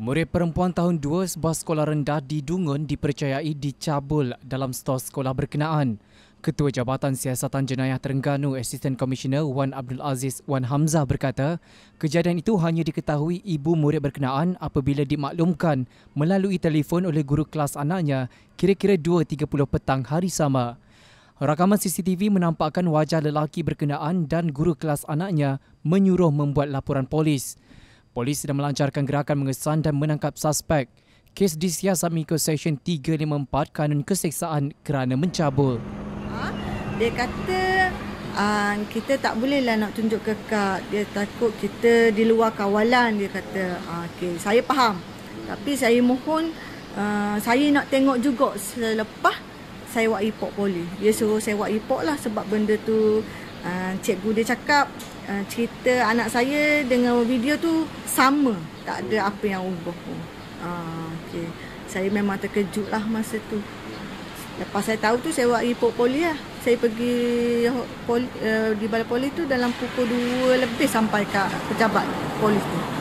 Murid perempuan tahun 2 sebuah sekolah rendah di Dungun dipercayai dicabul dalam stor sekolah berkenaan. Ketua Jabatan Siasatan Jenayah Terengganu, Assistant Commissioner Wan Abdul Aziz Wan Hamzah berkata, kejadian itu hanya diketahui ibu murid berkenaan apabila dimaklumkan melalui telefon oleh guru kelas anaknya kira-kira 2.30 petang hari sama. Rakaman CCTV menampakkan wajah lelaki berkenaan dan guru kelas anaknya menyuruh membuat laporan polis. Polis sedang melancarkan gerakan mengesan dan menangkap suspek. Kes disiasat mengikut Seksyen 354 Kanun Keseksaan kerana mencabul. Ha? Dia kata ah, kita tak bolehlah nak tunjuk kekak. Dia takut kita di luar kawalan. Dia kata ah, okay, saya faham. Tapi saya mohon ah, saya nak tengok juga selepas saya buat report boleh dia suruh saya buat report lah sebab benda tu uh, cikgu dia cakap uh, cerita anak saya dengan video tu sama tak ada apa yang ubah pun uh, ah, okay. saya memang terkejut lah masa tu lepas saya tahu tu saya buat report poli lah saya pergi poli, uh, eh, di balai poli tu dalam pukul 2 lebih sampai kat pejabat polis tu